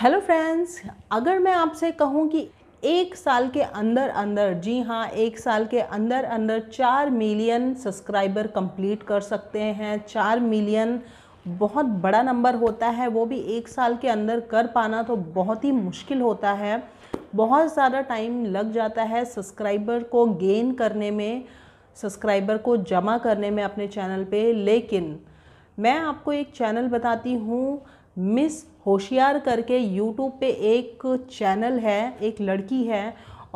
hello friends अगर मैं आपसे कहूँ कि एक साल के अंदर अंदर जी हाँ एक साल के अंदर अंदर चार मिलियन सब्सक्राइबर कंप्लीट कर सकते हैं चार मिलियन बहुत बड़ा नंबर होता है वो भी एक साल के अंदर कर पाना तो बहुत ही मुश्किल होता है बहुत ज़्यादा टाइम लग जाता है सब्सक्राइबर को गेन करने में सब्सक्राइबर को जमा करने में अपने चैनल पे लेकिन मैं आपको एक चैनल बताती हूँ मिस होशियार करके यूट्यूब पे एक चैनल है एक लड़की है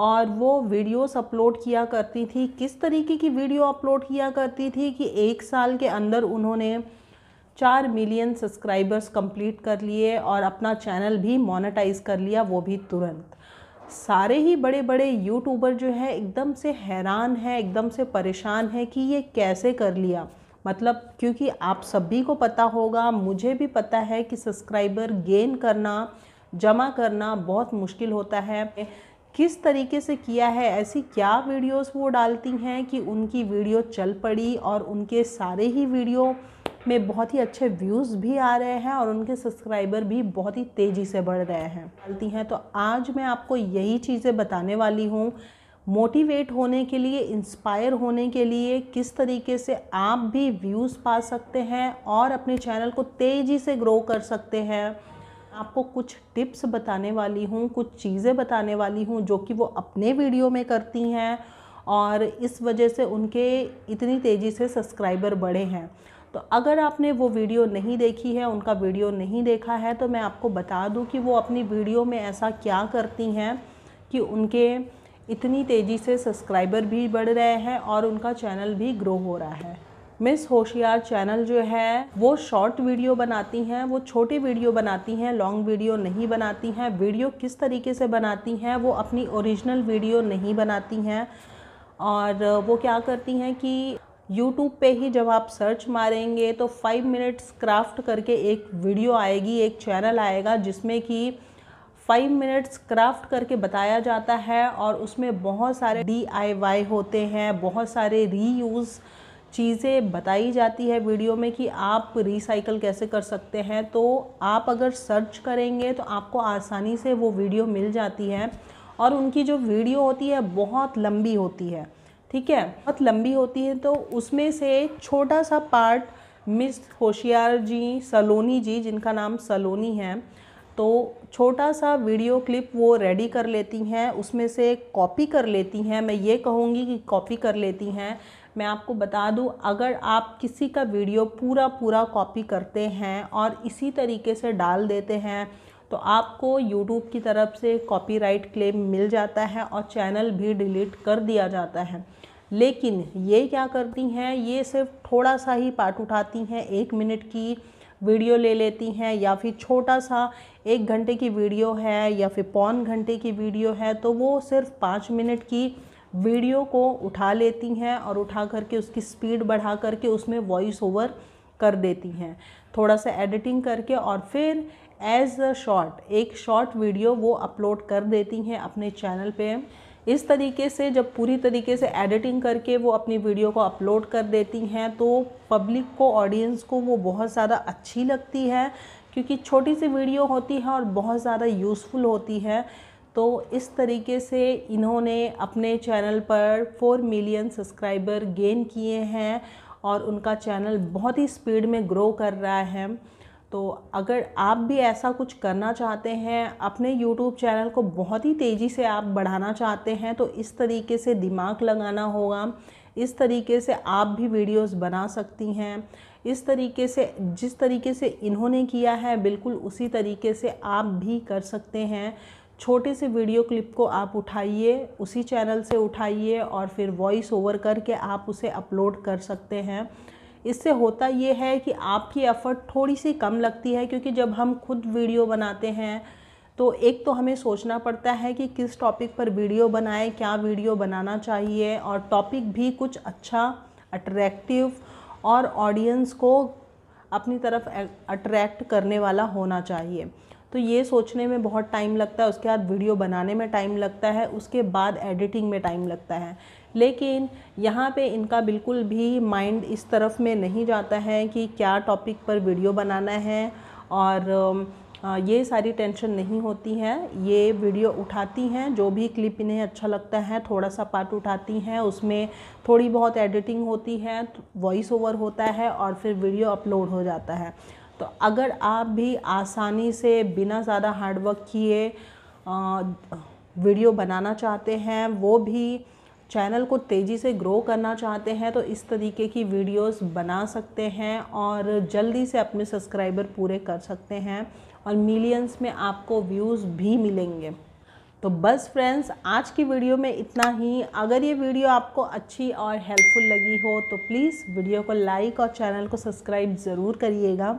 और वो वीडियोस अपलोड किया करती थी किस तरीके की वीडियो अपलोड किया करती थी कि एक साल के अंदर उन्होंने चार मिलियन सब्सक्राइबर्स कंप्लीट कर लिए और अपना चैनल भी मोनेटाइज कर लिया वो भी तुरंत सारे ही बड़े बड़े यूट्यूबर जो है एकदम से हैरान है एकदम से परेशान है कि ये कैसे कर लिया मतलब क्योंकि आप सभी को पता होगा मुझे भी पता है कि सब्सक्राइबर गेन करना जमा करना बहुत मुश्किल होता है किस तरीके से किया है ऐसी क्या वीडियोस वो डालती हैं कि उनकी वीडियो चल पड़ी और उनके सारे ही वीडियो में बहुत ही अच्छे व्यूज़ भी आ रहे हैं और उनके सब्सक्राइबर भी बहुत ही तेज़ी से बढ़ रहे हैं डालती हैं तो आज मैं आपको यही चीज़ें बताने वाली हूँ मोटिवेट होने के लिए इंस्पायर होने के लिए किस तरीके से आप भी व्यूज़ पा सकते हैं और अपने चैनल को तेज़ी से ग्रो कर सकते हैं आपको कुछ टिप्स बताने वाली हूँ कुछ चीज़ें बताने वाली हूँ जो कि वो अपने वीडियो में करती हैं और इस वजह से उनके इतनी तेज़ी से सब्सक्राइबर बढ़े हैं तो अगर आपने वो वीडियो नहीं देखी है उनका वीडियो नहीं देखा है तो मैं आपको बता दूं कि वो अपनी वीडियो में ऐसा क्या करती हैं कि उनके इतनी तेज़ी से सब्सक्राइबर भी बढ़ रहे हैं और उनका चैनल भी ग्रो हो रहा है मिस होशियार चैनल जो है वो शॉर्ट वीडियो बनाती हैं वो छोटी वीडियो बनाती हैं लॉन्ग वीडियो नहीं बनाती हैं वीडियो किस तरीके से बनाती हैं वो अपनी ओरिजिनल वीडियो नहीं बनाती हैं और वो क्या करती हैं कि यूट्यूब पे ही जब आप सर्च मारेंगे तो फाइव मिनट्स क्राफ्ट करके एक वीडियो आएगी एक चैनल आएगा जिसमें कि फाइव मिनट्स क्राफ्ट करके बताया जाता है और उसमें बहुत सारे डी होते हैं बहुत सारे रीयूज़ चीज़ें बताई जाती है वीडियो में कि आप रिसाइकल कैसे कर सकते हैं तो आप अगर सर्च करेंगे तो आपको आसानी से वो वीडियो मिल जाती है और उनकी जो वीडियो होती है बहुत लंबी होती है ठीक है बहुत लंबी होती है तो उसमें से छोटा सा पार्ट मिस होशियार जी सलोनी जी जिनका नाम सलोनी है तो छोटा सा वीडियो क्लिप वो रेडी कर लेती हैं उसमें से कॉपी कर लेती हैं मैं ये कहूँगी कि कॉपी कर लेती हैं मैं आपको बता दूं अगर आप किसी का वीडियो पूरा पूरा कॉपी करते हैं और इसी तरीके से डाल देते हैं तो आपको यूट्यूब की तरफ से कॉपीराइट क्लेम मिल जाता है और चैनल भी डिलीट कर दिया जाता है लेकिन ये क्या करती हैं ये सिर्फ थोड़ा सा ही पार्ट उठाती हैं एक मिनट की वीडियो ले लेती हैं या फिर छोटा सा एक घंटे की वीडियो है या फिर पौन घंटे की वीडियो है तो वो सिर्फ पाँच मिनट की वीडियो को उठा लेती हैं और उठा करके उसकी स्पीड बढ़ा करके उसमें वॉइस ओवर कर देती हैं थोड़ा सा एडिटिंग करके और फिर एज अ शॉर्ट एक शॉर्ट वीडियो वो अपलोड कर देती हैं अपने चैनल पे इस तरीके से जब पूरी तरीके से एडिटिंग करके वो अपनी वीडियो को अपलोड कर देती हैं तो पब्लिक को ऑडियंस को वो बहुत ज़्यादा अच्छी लगती है क्योंकि छोटी सी वीडियो होती है और बहुत ज़्यादा यूज़फुल होती है तो इस तरीके से इन्होंने अपने चैनल पर फोर मिलियन सब्सक्राइबर गेन किए हैं और उनका चैनल बहुत ही स्पीड में ग्रो कर रहा है तो अगर आप भी ऐसा कुछ करना चाहते हैं अपने YouTube चैनल को बहुत ही तेज़ी से आप बढ़ाना चाहते हैं तो इस तरीके से दिमाग लगाना होगा इस तरीके से आप भी वीडियोस बना सकती हैं इस तरीके से जिस तरीके से इन्होंने किया है बिल्कुल उसी तरीके से आप भी कर सकते हैं छोटे से वीडियो क्लिप को आप उठाइए उसी चैनल से उठाइए और फिर वॉइस ओवर करके आप उसे अपलोड कर सकते हैं इससे होता ये है कि आपकी एफ़र्ट थोड़ी सी कम लगती है क्योंकि जब हम खुद वीडियो बनाते हैं तो एक तो हमें सोचना पड़ता है कि किस टॉपिक पर वीडियो बनाएं क्या वीडियो बनाना चाहिए और टॉपिक भी कुछ अच्छा अट्रैक्टिव और ऑडियंस को अपनी तरफ अट्रैक्ट करने वाला होना चाहिए तो ये सोचने में बहुत टाइम लगता है उसके बाद वीडियो बनाने में टाइम लगता है उसके बाद एडिटिंग में टाइम लगता है लेकिन यहाँ पे इनका बिल्कुल भी माइंड इस तरफ में नहीं जाता है कि क्या टॉपिक पर वीडियो बनाना है और ये सारी टेंशन नहीं होती है ये वीडियो उठाती हैं जो भी क्लिप इन्हें अच्छा लगता है थोड़ा सा पार्ट उठाती हैं उसमें थोड़ी बहुत एडिटिंग होती है वॉइस ओवर होता है और फिर वीडियो अपलोड हो जाता है तो अगर आप भी आसानी से बिना ज़्यादा हार्डवर्क किए वीडियो बनाना चाहते हैं वो भी चैनल को तेज़ी से ग्रो करना चाहते हैं तो इस तरीके की वीडियोस बना सकते हैं और जल्दी से अपने सब्सक्राइबर पूरे कर सकते हैं और मिलियंस में आपको व्यूज़ भी मिलेंगे तो बस फ्रेंड्स आज की वीडियो में इतना ही अगर ये वीडियो आपको अच्छी और हेल्पफुल लगी हो तो प्लीज़ वीडियो को लाइक और चैनल को सब्सक्राइब ज़रूर करिएगा